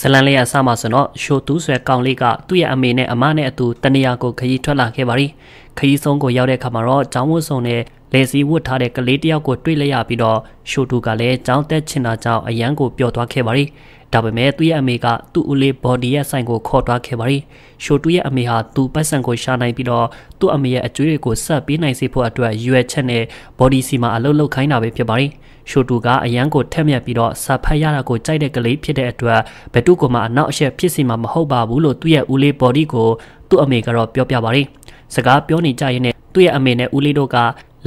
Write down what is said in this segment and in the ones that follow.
ဇလန်လေးအစမှဆိုတော့ရှိုတူးဆွဲကောင်လေးကသူ့ရဲ့အမေနဲ့အမနဲ့အတူတနေရာကိုခရီးထွက်လာခဲ့ပါရီခရီးဆုံးကိုရောက်တဲ့အခါမှာတော့ကျောင်းဝတ်စုံနဲ့လေစီဝတ်ထားတဲ့ကလေးတယောက်ကိုတွေ့လိုက်ရပြီးတော့ရှိုတူကလည်းကျောင်းတက်ချင်တာကြောင့်အရန်ကိုပျော်သွားခဲ့ပါရီဒါပေမဲ့သူ့ရဲ့အမေကသူ့ဦးလေးဘော်ဒီရဲ့ဆိုင်ကိုခေါ်သွားခဲ့ပါရီရှိုတူရဲ့အမေဟာသူ့ပတ်စံကိုရှာနိုင်ပြီးတော့သူ့အမေရဲ့အကျွေးတွေကိုဆက်ပေးနိုင်စေဖို့အတွက်ရွယ်ချက်နဲ့ဘော်ဒီစီမှာအလုပ်လုပ်ခိုင်းတာပဲဖြစ်ပါရီ။ရှိုတူကအရန်ကိုထက်မြက်ပြီးတော့စာဖတ်ရတာကိုကြိုက်တဲ့ကလေးဖြစ်တဲ့အတွက်ဘတူကမှအနောက်အရှက်ဖြစ်စီမှာမဟုတ်ပါဘူးလို့သူ့ရဲ့ဦးလေး body ကိုသူ့အမေကတော့ပြောပြပါတယ်။စကားပြောနေကြရင်းနဲ့သူ့ရဲ့အမေနဲ့ဦးလေးတို့က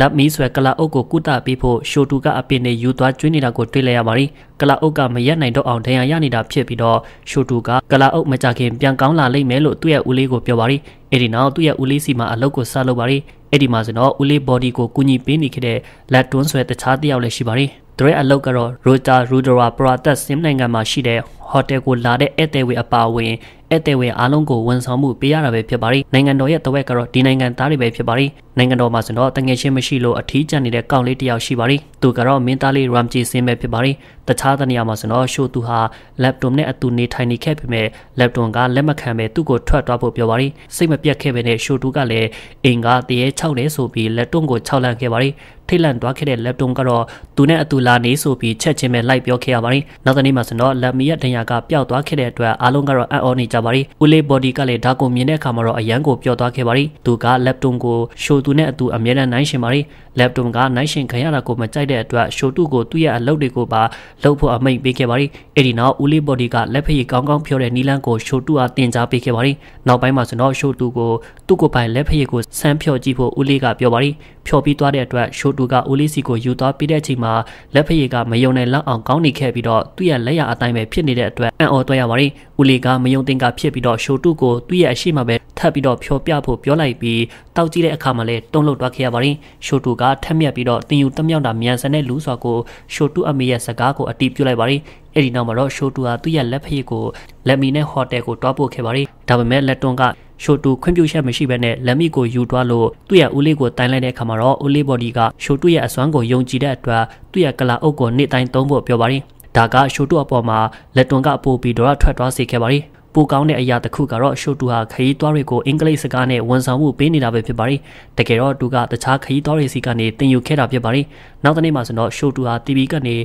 လပ်မီဆွဲကလာအုပ်ကိုကုသပေးဖို့ရှိုတူကအပင်နဲ့ယူသွားကျွေးနေတာကိုတွေ့လိုက်ရပါတယ်။ကလာအုပ်ကမရက်နိုင်တော့အောင်ဒဏ်ရာရနေတာဖြစ်ပြီးတော့ရှိုတူကကလာအုပ်မကြခင်ပြန်ကောင်းလာလိမ့်မယ်လို့သူ့ရဲ့ဦးလေးကိုပြောပါတယ်။အဲဒီနောက်သူ့ရဲ့ဦးလေးစီမှာအလုပ်ကိုစလုပ်ပါတယ်။အဲဒီမှာဆိုတော့ဦးလေး body ကိုကူညီပေးနေခဲ့တဲ့လက်တွန်းဆွဲတခြားတယောက်လည်းရှိပါတယ်။သူရဲ့အလုပ်ကတော့ Rota Rudora Pratas စင်နိုင်ငံမှာရှိတဲ့ဟိုတယ်ကိုလာတဲ့ဧည့်သည်တွေအပါအဝင်ဧည့်သည်တွေအားလုံးကိုဝန်ဆောင်မှုပေးရတာပဲဖြစ်ပါတယ်နိုင်ငံတော်ရဲ့တဝက်ကတော့ဒီနိုင်ငံသားတွေပဲဖြစ်ပါတယ်နိုင်ငံတော်မှာဆိုတော့တငယ်ချင်းမရှိလို့အထီးကျန်နေတဲ့ကောင်လေးတယောက်ရှိပါတယ်သူကတော့မင်းသားလေးရမ်ဂျီစင်းပဲဖြစ်ပါတယ်တခြားတနေရာမှာဆိုတော့ရှိုးသူဟာ laptop နဲ့အတူနေထိုင်နေခဲ့ပေမဲ့ laptop ကလက်မခံပဲသူ့ကိုထွက်သွားဖို့ပြောပါတယ်စိတ်မပြတ်ခဲ့ပေနဲ့ရှိုးသူကလည်းအိမ်ကတရေ6လဲဆိုပြီး laptop ကို6လန့်ခဲ့ပါတယ်ထိတ်လန့်သွားခဲ့တဲ့ laptop ကတော့သူနဲ့အတူလာနေဆိုပြီးချက်ချင်းပဲလိုက်ပြောခဲ့ရပါတယ်နောက်တနေ့မှာဆိုတော့လက်မီရဲ့ဒဏ်ရရာကပျောက်သွားခဲ့တဲ့အတွက်အားလုံးကတော့အံ့ဩနေကြပါရီဦးလေးဘော်ဒီကလည်းဒါကိုမြင်တဲ့အခါမှာတော့အယံကိုပျောက်သွားခဲ့ပါရီသူက laptop ကိုရှိုသူနဲ့အတူအမြဲတမ်းနိုင်ရှင်ပါရီ laptop ကနိုင်ရှင်ခံရတာကိုမကြိုက်တဲ့အတွက်ရှိုသူကိုသူ့ရဲ့အလုပ်တွေကိုပါလုပ်ဖို့အမိန့်ပေးခဲ့ပါရီအဲ့ဒီနောက်ဦးလေးဘော်ဒီကလက်ဖက်ရည်ကောင်းကောင်းဖြောတဲ့နီလန်းကိုရှိုသူကတင်ကြားပေးခဲ့ပါရီနောက်ပိုင်းမှာဆိုတော့ရှိုသူကိုသူ့ကိုယ်ပိုင်လက်ဖက်ရည်ကိုဆန်းဖြောကြည့်ဖို့ဦးလေးကပြောပါရီဖျော်ပြီးသွားတဲ့အတွက်ရှိုတူကဦးလေးစီကိုယူသွားပြီးတဲ့အချိန်မှာလက်ဖရည်ကမယုံနဲ့လောက်အောင်ကောင်းနေခဲ့ပြီးတော့သူ့ရဲ့လက်ရအတိုင်းပဲဖြစ်နေတဲ့အတွက်အံ့ဩသွားရပါတယ်။ဦးလေးကမယုံတင်ကဖြစ်ပြီးတော့ရှိုတူကိုသူ့ရဲ့အရှိမပဲထပ်ပြီးတော့ဖျော်ပြဖို့ပြောလိုက်ပြီးတောက်ကြည့်တဲ့အခါမှာလည်းတုံ့လှုပ်သွားခဲ့ရပါတယ်။ရှိုတူကထက်မြက်ပြီးတော့တင်ယူတမြောက်တာမြန်ဆန်တဲ့လူစွာကိုရှိုတူအမေရဲ့စကားကိုအတီးပြုတ်လိုက်ပါတယ်။အဲ့ဒီနောက်မှာတော့ရှိုတူဟာသူ့ရဲ့လက်ဖရည်ကိုလက်မီနဲ့ဟိုတယ်ကိုတွားပို့ခဲ့ပါတယ်။ဒါပေမဲ့လက်တွန်းကရှိုတူခွင့်ပြုချက်မရှိဘဲနဲ့လက်မိကိုယူသွားလို့သူ့ရဲ့ဦးလေးကိုတိုင်လိုက်တဲ့အခါမှာတော့ဦးလေးဘော်ဒီကရှိုတူရဲ့အစွမ်းကိုယုံကြည်တဲ့အတွက်သူ့ရဲ့ကလာအုပ်ကိုနေ့တိုင်းသုံးဖို့ပြောပါရင်ဒါကရှိုတူအပေါ်မှာလက်တွန်းကပို့ပြီးတော့ထွက်သွားစေခဲ့ပါရင်ပိုကောင်းတဲ့အရာတစ်ခုကတော့ရှိုတူဟာခရီးသွားတွေကိုအင်္ဂလိပ်စကားနဲ့ဝန်ဆောင်မှုပေးနေတာပဲဖြစ်ပါတယ်။တကယ်တော့သူကတခြားခရီးသွားတွေစီကနေတင်ယူခဲ့တာဖြစ်ပါတယ်။နောက်တစ်နေ့မှာဆိုတော့ရှိုတူဟာ TV ကနေ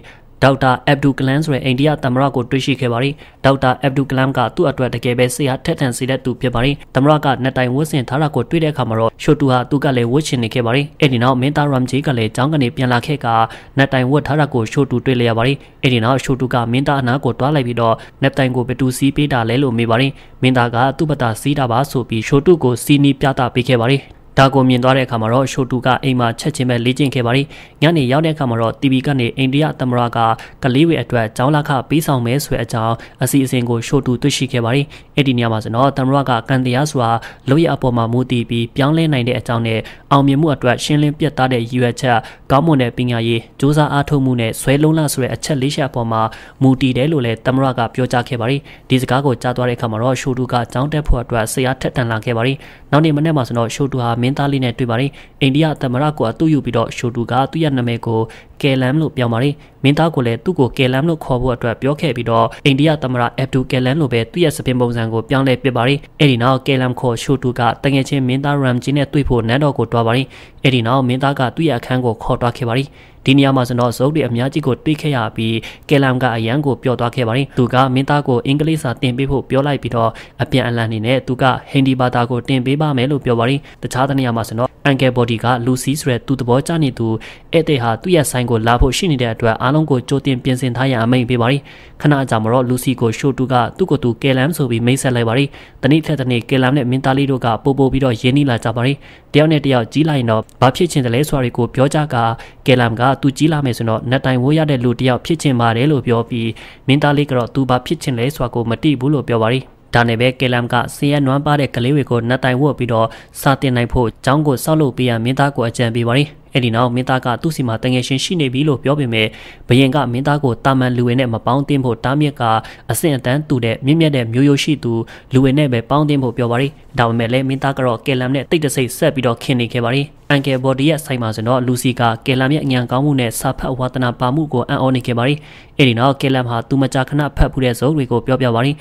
ဒေါက်တာအဗ်ဒူကလန်ဆိုတဲ့အိန္ဒိယသမ္မတကိုတွေ့ရှိခဲ့ပါတယ်။ဒေါက်တာအဗ်ဒူကလမ်ကသူ့အတွက်တကယ်ပဲဆရာထက်ထန်စေတဲ့သူဖြစ်ပါတယ်။သမ္မတကနှစ်တိုင်ဝတ်ဆင်ထားတာကိုတွေ့တဲ့အခါမှာတော့ရှိုတူဟာသူကလည်းဝတ်ချင်နေခဲ့ပါတယ်။အဲဒီနောက်မင်းသားရမ်ဂျီကလည်းကြောင်းကနေပြန်လာခဲ့ကနှစ်တိုင်ဝတ်ထားတာကိုရှိုတူတွေ့လျက်ပါတယ်။အဲဒီနောက်ရှိုတူကမင်းသားအနာကိုတွားလိုက်ပြီးတော့နှစ်တိုင်ကိုဘတူစီးပေးတာလဲလို့မေးပါတယ်။မင်းသားကသူ့ဘတာစီးတာပါဆိုပြီးရှိုတူကိုစီးနီးပြသပေးခဲ့ပါတယ်။ဒါကိုမြင်သွားတဲ့အခါမှာတော့ရှိုတူကအိမ်မှာချက်ချင်းပဲလေ့ကျင့်ခဲ့ပါရီညနေရောက်တဲ့အခါမှာတော့ TV ကနေအိန္ဒိယသမ္မတကကလေးတွေအတွက်ကျောင်းလာခပေးဆောင်မယ်ဆိုတဲ့အကြောင်းအစီအစဉ်ကိုရှိုတူတွေ့ရှိခဲ့ပါရီအဲ့ဒီညမှာဆိုတော့သမ္မတကကန်တရားဆိုတာလောရအပေါ်မှာမူတည်ပြီးပြောင်းလဲနိုင်တဲ့အကြောင်းနဲ့အောင်မြင်မှုအတွက်ရှင်းလင်းပြတ်သားတဲ့ရည်ရွယ်ချက်ကောင်းမွန်တဲ့ပညာရေးစူးစမ်းအားထုတ်မှုနဲ့ဆွဲလုံးလဆိုတဲ့အချက်လေးချက်အပေါ်မှာမူတည်တယ်လို့လည်းသမ္မတကပြောကြားခဲ့ပါရီဒီစကားကိုကြားသွားတဲ့အခါမှာတော့ရှိုတူကကျောင်းတက်ဖို့အတွက်ဆရာထက်တန်လာခဲ့ပါရီနောက်နေ့မနေ့မှာဆိုတော့ရှိုတူဟာမင်းသားလေးနဲ့တွေ့ပါတယ်အိန္ဒိယသမရကိုကသူ့ယူပြီးတော့ရှိုတူကသူ့ရဲ့နာမည်ကိုကယ်လမ်လို့ပြောင်းပါတယ်မင်းသားကိုလည်းသူ့ကိုကယ်လမ်လို့ခေါ်ဖို့အတွက်ပြောခဲ့ပြီးတော့အိန္ဒိယသမရအက်ဒူကယ်လမ်လို့ပဲသူ့ရဲ့စပင်ပုံစံကိုပြောင်းလဲပစ်ပါတယ်အဲ့ဒီနောက်ကယ်လမ်ခေါ်ရှိုတူကတငယ်ချင်းမင်းသားရမ်ဂျီနဲ့တွေ့ဖို့နန်းတော်ကိုတွားပါတယ်အဲ့ဒီနောက်မင်းသားကသူ့ရဲ့အခန်းကိုခေါ်တွားခဲ့ပါတယ်ဒီနေရာမှာကျွန်တော်စုပ်တွေအများကြီးကိုတွေးခဲ့ရပြီးကဲလမ်ကအရန်ကိုပြော့သွားခဲ့ပါတယ်သူကမင်းသားကိုအင်္ဂလိပ်စာသင်ပေးဖို့ပြောလိုက်ပြီးတော့အပြန်အလှန်နေနဲ့သူကဟင်ဒီဘာသာကိုသင်ပေးပါမယ်လို့ပြောပါတယ်တခြားတနေရာမှာကျွန်တော်အန်ကယ်ဘော်ဒီကလူစီဆိုတဲ့သူသဘောကျနေသူအဲ့တဲ့ဟာသူ့ရဲ့ဆိုင်ကိုလာဖို့ရှိနေတဲ့အတွက်အားလုံးကိုကြိုတင်ပြင်ဆင်ထားရအမိန့်ပေးပါတယ်ခဏကြာမှတော့လူစီကိုရှို့တူကသူ့ကိုယ်သူကဲလမ်ဆိုပြီးမိတ်ဆက်လိုက်ပါတယ်တနေ့ထက်တနေ့ကဲလမ်နဲ့မင်းသားလေးတို့ကပို့ပို့ပြီးတော့ရင်းနှီးလာကြပါတယ်တယောက်နဲ့တယောက်ကြီးလိုက်ရင်တော့ဘာဖြစ်ချင်တယ်လဲဆိုတာကိုပြောကြကကဲလမ်ကသူကြီးလာမယ်ဆိုတော့နတ်တိုင်ဝိုးရတဲ့လူတယောက်ဖြစ်ချင်ပါတယ်လို့ပြောပြီးမင်းသားလေးကတော့သူဘာဖြစ်ချင်လဲဆိုတာကိုမသိဘူးလို့ပြောပါရီ။ဒါနဲ့ပဲကေလမ်ကဆေးရနွမ်းပါတဲ့ကလေးတွေကိုနှစ်တိုင်ဝတ်ပြီးတော့စာတင်နိုင်ဖို့ကျောင်းကိုဆောက်လုပ်ပေးရမင်းသားကိုအကြံပေးပါတယ်အဲ့ဒီနောက်မင်းသားကသူ့စီမှာတငယ်ရှင်ရှိနေပြီလို့ပြောပေမဲ့ဘယင်ကမင်းသားကိုတာမန်လူဝင်နဲ့မပေါင်းတင်ဖို့တားမြစ်ကအဆင့်အတန်းတူတဲ့မြင့်မြတ်တဲ့မျိုးရိုးရှိသူလူဝင်နဲ့ပဲပေါင်းတင်ဖို့ပြောပါရီဒါပေမဲ့လည်းမင်းသားကတော့ကယ်လမ်နဲ့တိတ်တဆိတ်ဆက်ပြီးတော့ခင်နေခဲ့ပါရီအန်ကယ်ဘော်ဒီရဲ့ဆိုင်မှာဆိုတော့လူစီကကယ်လမ်ရဲ့အញ្ញံကောင်းမှုနဲ့စာဖတ်ဝါသနာပါမှုကိုအံ့ဩနေခဲ့ပါရီအဲ့ဒီနောက်ကယ်လမ်ဟာသူမကြာခဏဖတ်ဖူးတဲ့ဇုံတွေကိုပြောပြပါရီ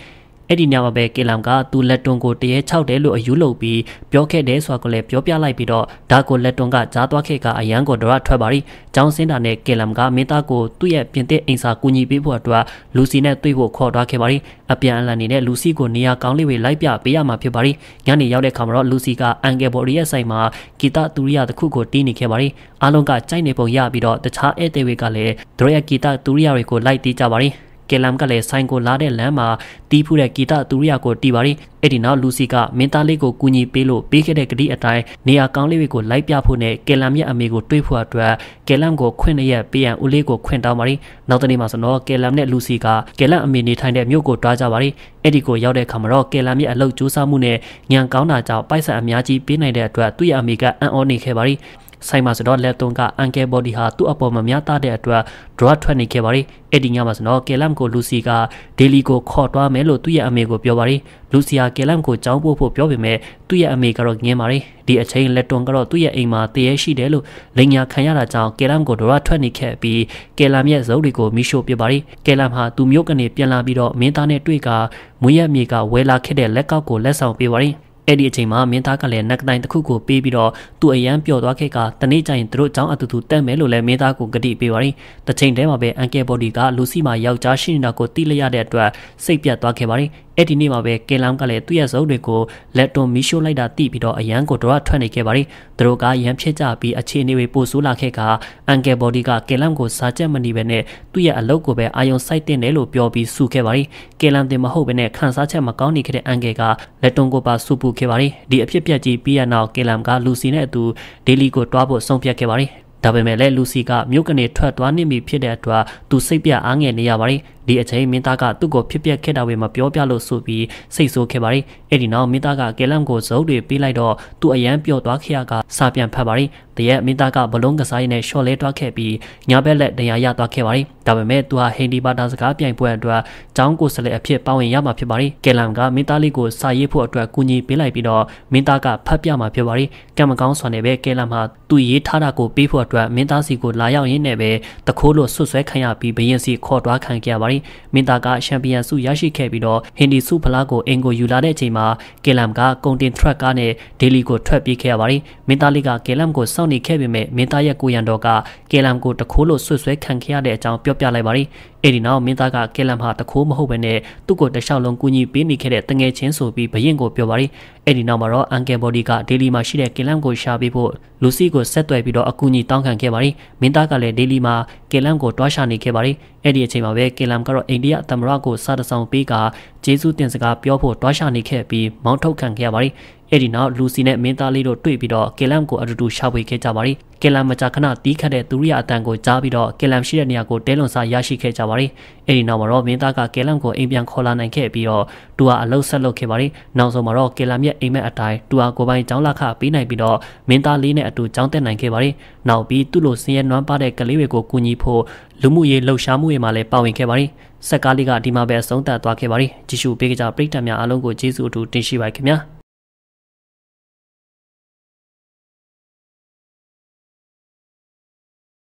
အဲ့ဒီညမှာပဲကေလမ်ကသူ့လက်တွန်းကိုတရေချောက်တယ်လို့အယူလုပ်ပြီးပြောခဲ့တယ်ဆိုတာကိုလည်းပြောပြလိုက်ပြီးတော့ဒါကိုလက်တွန်းကကြားသွားခဲ့ကအရန်ကိုတော့ထွက်ပါရီကျောင်းစင်းတာနဲ့ကေလမ်ကမင်းသားကိုသူ့ရဲ့ပြင်သစ်အိမ်စာကူညီပေးဖို့အတွက်လူစီနဲ့တွေ့ဖို့ခေါ်သွားခဲ့ပါရီအပြန်အလှန်နေတဲ့လူစီကိုနေရာကောင်းလေးပဲလိုက်ပြပေးရမှာဖြစ်ပါရီညနေရောက်တဲ့အခါမှာတော့လူစီကအန်ကယ်ဘော်ရီရဲ့ဆိုင်မှာဂီတသူရိယတစ်ခုကိုတီးနေခဲ့ပါရီအားလုံးကကြိုက်နေပုံရပြီးတော့တခြားဧည့်သည်တွေကလည်းဒရိုရဲ့ဂီတသူရိယတွေကိုလိုက်တီးကြပါရီကေလမ်ကလည်းဆိုင်ကိုလာတဲ့လမ်းမှာတီးဖူးတဲ့ဂီတသူရိယာကိုတီးပါရီအဲ့ဒီနောက်လူစီကမင်းသားလေးကိုကူညီပေးလို့ပေးခဲ့တဲ့ကတိအတိုင်းနေရာကောင်းလေးတွေကိုလိုက်ပြဖို့နဲ့ကေလမ်ရဲ့အမေကိုတွေးဖို့အတွက်ကေလမ်ကိုခွင့်ရက်ပေးရန်ဦးလေးကိုခွင့်တောင်းပါရီနောက်တနေ့မှာဆိုတော့ကေလမ်နဲ့လူစီကကေလမ်အမေနေထိုင်တဲ့မြို့ကိုတွားကြပါရီအဲ့ဒီကိုရောက်တဲ့အခါမှာတော့ကေလမ်ရဲ့အလုပ်ကြိုးစားမှုနဲ့ညံကောင်းတာကြောင့်ပိုက်ဆံအများကြီးပေးနိုင်တဲ့အတွက်သူ့ရဲ့အမေကအံ့ဩနေခဲ့ပါရီဆိုင်မှာဆိုတော့လက်သွန်ကအန်ကယ်ဘော်ဒီဟာသူ့အပေါ်မှာများတာတဲ့အတွက် draw ထွက်နေခဲ့ပါတယ်အဲ့ဒီညမှာဆိုတော့ကယ်လမ်ကိုလူစီကဒေလီကိုခေါ်သွားမယ်လို့သူ့ရဲ့အမေကိုပြောပါတယ်လူစီယာကယ်လမ်ကိုကြောင်းပို့ဖို့ပြောပေမဲ့သူ့ရဲ့အမေကတော့ငင်းပါတယ်ဒီအချိန်လက်တွန်ကတော့သူ့ရဲ့အိမ်မှာတရေရှိတယ်လို့လိန်ညာခံရတာကြောင့်ကယ်လမ်ကိုဒရထွက်နေခဲ့ပြီးကယ်လမ်ရဲ့ဇုပ်တွေကိုမိရှို့ပစ်ပါတယ်ကယ်လမ်ဟာသူ့မြို့ကနေပြန်လာပြီးတော့မင်းသားနဲ့တွေ့ကမွေးရမြေကဝဲလာခဲ့တဲ့လက်ကောက်ကိုလက်ဆောင်ပေးပါတယ်အဲ့ဒီအချိန်မှာမင်းသားကလည်းနက်ကတိုင်တစ်ခုကိုပေးပြီးတော့သူ့အရန်ပျော်သွားခဲ့ကတနေ့ကျရင်သူတို့ចောင်းအတူတူတက်မယ်လို့လည်းမင်းသားကိုကတိပေးပါရင်တစ်ချိန်တည်းမှာပဲအန်ကယ်ဘော်ဒီကလူစီမှာယောက်ျားရှိနေတာကိုသိလိုက်ရတဲ့အတွက်စိတ်ပြတ်သွားခဲ့ပါရင်အဲ့ဒီနေ့မှာပဲကင်လောင်းကလည်းသူ့ရဲ့စုပ်တွေကိုလက်တွန်မီရှိုးလိုက်တာသိပြီးတော့အရန်ကိုတော့ထွက်နေခဲ့ပါတယ်သူတို့ကရန်ဖြစ်ကြပြီးအခြေအနေတွေပိုဆိုးလာခဲ့ကအန်ကယ်ဘော်ဒီကကင်လောင်းကိုစားချက်မနေပဲနဲ့သူ့ရဲ့အလုပ်ကိုပဲအာယုံစိုက်တင်တယ်လို့ပြောပြီးစုခဲ့ပါတယ်ကင်လောင်းတင်မဟုတ်ပဲနဲ့ခံစားချက်မကောင်းနေခဲ့တဲ့အန်ကယ်ကလက်တွန်ကိုပါစုပူခဲ့ပါတယ်ဒီအဖြစ်ပြက်ကြီးပြီးရနောက်ကင်လောင်းကလူစီနဲ့အတူဒေလီကိုတွားဖို့ဆုံးဖြတ်ခဲ့ပါတယ်ဒါပေမဲ့လည်းလူစီကမြို့ကနေထွက်သွားနေပြီဖြစ်တဲ့အတွက်သူစိတ်ပြအားငယ်နေရပါတယ်ဒီအချိန်မင်းသားကသူ့ကိုဖြစ်ပျက်ခဲ့တာတွေမပြောပြလို့ဆိုပြီးစိတ်ဆိုးခဲ့ပါတယ်။အဲ့ဒီနောက်မင်းသားကကဲလမ်ကိုဇုပ်တွေပေးလိုက်တော့သူ့အရန်ပျော့သွားခဲ့ရကစာပြန်ဖတ်ပါတယ်။တရက်မင်းသားကဘလုံးကစားရင်းနဲ့ရှော့လဲတွားခဲ့ပြီးညာဘက်လက်ဒဏ်ရာရသွားခဲ့ပါတယ်။ဒါပေမဲ့သူဟာဟင်ဒီဘာတာစကားပြိုင်ပွဲအတွက်ကျောင်းကိုဆလဲအဖြစ်ပါဝင်ရမှာဖြစ်ပါတယ်။ကဲလမ်ကမင်းသားလေးကိုစာရေးဖို့အတွက်ကူညီပေးလိုက်ပြီးတော့မင်းသားကဖတ်ပြမှာဖြစ်ပါတယ်။ကံမကောင်းစွာနဲ့ပဲကဲလမ်ဟာသူ့ရေးထားတာကိုပေးဖို့အတွက်မင်းသားစီကိုလာရောက်ရင်းနဲ့ပဲတခိုးလို့ဆွဆွဲခံရပြီးဘရင်စီခေါ်တွားခံခဲ့ရပါတယ်မင်တာကချန်ပီယံဆုရရှိခဲ့ပြီးတော့ဟင်ဒီဆုဖလားကိုအင်ကိုယူလာတဲ့အချိန်မှာကဲလမ်ကကုန်တင်ထရက်ကားနဲ့ဒေလီကိုထွက်ပြေးခဲ့ရပါတယ်။မင်တာလေးကကဲလမ်ကိုစောင့်နေခဲ့ပေမဲ့မင်တာရဲ့ကိုရန်တော်ကကဲလမ်ကိုတခိုးလို့ဆွဆွဲခံခဲ့ရတဲ့အကြောင်းပြောပြလိုက်ပါတယ်။အဲ့ဒီနောက်မင်းသားကကဲလမ်ဟာတခိုးမဟုတ်ဘဲနဲ့သူ့ကိုတလျှောက်လုံးကူညီပေးနေခဲ့တဲ့တငယ်ချင်းဆိုပြီးဘရင်ကိုပြောပါရီအဲ့ဒီနောက်မှာတော့အန်ကယ်ဘော်ဒီကဒေလီမှာရှိတဲ့ကဲလမ်ကိုရှာပေးဖို့လူစီကိုဆက်သွယ်ပြီးတော့အကူအညီတောင်းခံခဲ့ပါရီမင်းသားကလည်းဒေလီမှာကဲလမ်ကိုတွားရှာနေခဲ့ပါရီအဲ့ဒီအချိန်မှာပဲကဲလမ်ကတော့အိန္ဒိယသမ္မတကိုစားတဆောင်ပေးကဂျေဇူးတင်စကားပြောဖို့တွားရှာနေခဲ့ပြီးမောင်းထုတ်ခံခဲ့ရပါရီအဲ့ဒီနောက်လူစီနဲ့မင်းသားလေးတို့တွေ့ပြီးတော့ကေလမ်ကိုအတူတူရှာဖွေခဲ့ကြပါတယ်။ကေလမ်မကြာခဏတီးခတ်တဲ့သူရိယာအတန်ကိုကြားပြီးတော့ကေလမ်ရှိတဲ့နေရာကိုတဲလွန်စာရရှိခဲ့ကြပါတယ်။အဲ့ဒီနောက်မှာတော့မင်းသားကကေလမ်ကိုအိမ်ပြန်ခေါ်လာနိုင်ခဲ့ပြီးတော့သူကအလုတ်ဆက်လုပ်ခဲ့ပါတယ်။နောက်ဆုံးမှာတော့ကေလမ်ရဲ့အိမ်မက်အတိုင်းသူကကိုပိုင်ကျောင်းလက်ခပေးနိုင်ပြီးတော့မင်းသားလေးနဲ့အတူကျောင်းတက်နိုင်ခဲ့ပါတယ်။နောက်ပြီးသူ့လိုဆင်းရဲနွမ်းပါတဲ့ကလေးတွေကိုကူညီဖို့လူမှုရေးလှုပ်ရှားမှုတွေမှာလည်းပါဝင်ခဲ့ပါတယ်။ဆက်ကားလေးကဒီမှာပဲအဆုံးသတ်သွားခဲ့ပါတယ်။ကြည့်ရှုပေးကြပရိသတ်များအားလုံးကိုကျေးဇူးအထူးတင်ရှိပါခင်ဗျာ။